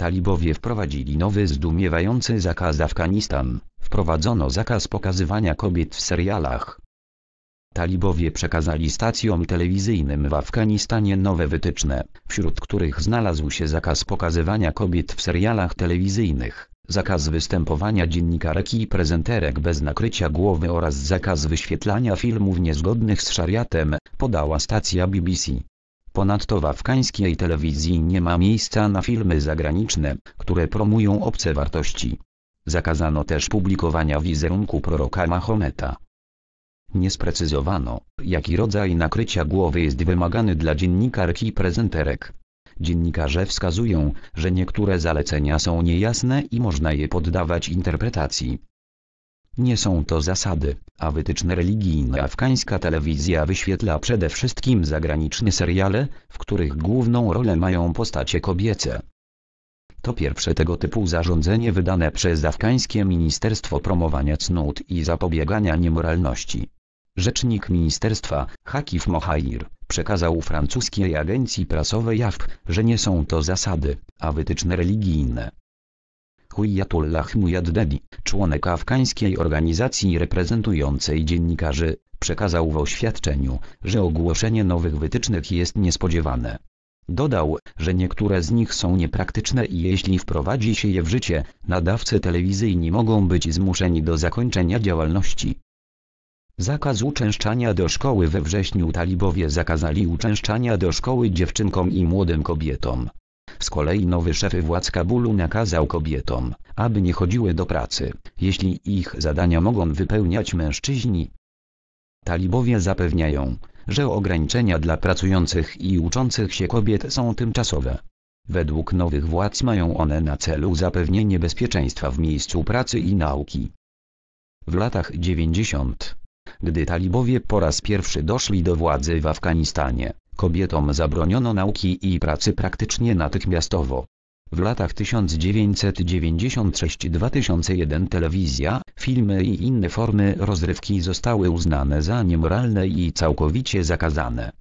Talibowie wprowadzili nowy zdumiewający zakaz Afganistan, wprowadzono zakaz pokazywania kobiet w serialach. Talibowie przekazali stacjom telewizyjnym w Afganistanie nowe wytyczne, wśród których znalazł się zakaz pokazywania kobiet w serialach telewizyjnych, zakaz występowania dziennikarek i prezenterek bez nakrycia głowy oraz zakaz wyświetlania filmów niezgodnych z szariatem, podała stacja BBC. Ponadto w afgańskiej telewizji nie ma miejsca na filmy zagraniczne, które promują obce wartości. Zakazano też publikowania wizerunku proroka Mahometa. Nie sprecyzowano, jaki rodzaj nakrycia głowy jest wymagany dla dziennikarki i prezenterek. Dziennikarze wskazują, że niektóre zalecenia są niejasne i można je poddawać interpretacji. Nie są to zasady, a wytyczne religijne afgańska telewizja wyświetla przede wszystkim zagraniczne seriale, w których główną rolę mają postacie kobiece. To pierwsze tego typu zarządzenie wydane przez afgańskie Ministerstwo Promowania Cnót i Zapobiegania Niemoralności. Rzecznik ministerstwa, Hakif Mohair, przekazał francuskiej agencji prasowej AFP, że nie są to zasady, a wytyczne religijne. Hujatullah Mujaddedi, członek afgańskiej organizacji reprezentującej dziennikarzy, przekazał w oświadczeniu, że ogłoszenie nowych wytycznych jest niespodziewane. Dodał, że niektóre z nich są niepraktyczne i jeśli wprowadzi się je w życie, nadawcy telewizyjni mogą być zmuszeni do zakończenia działalności. Zakaz uczęszczania do szkoły we wrześniu talibowie zakazali uczęszczania do szkoły dziewczynkom i młodym kobietom. Z kolei nowy szef władz Kabulu nakazał kobietom, aby nie chodziły do pracy, jeśli ich zadania mogą wypełniać mężczyźni. Talibowie zapewniają, że ograniczenia dla pracujących i uczących się kobiet są tymczasowe. Według nowych władz mają one na celu zapewnienie bezpieczeństwa w miejscu pracy i nauki. W latach 90. Gdy talibowie po raz pierwszy doszli do władzy w Afganistanie, Kobietom zabroniono nauki i pracy praktycznie natychmiastowo. W latach 1996-2001 telewizja, filmy i inne formy rozrywki zostały uznane za niemoralne i całkowicie zakazane.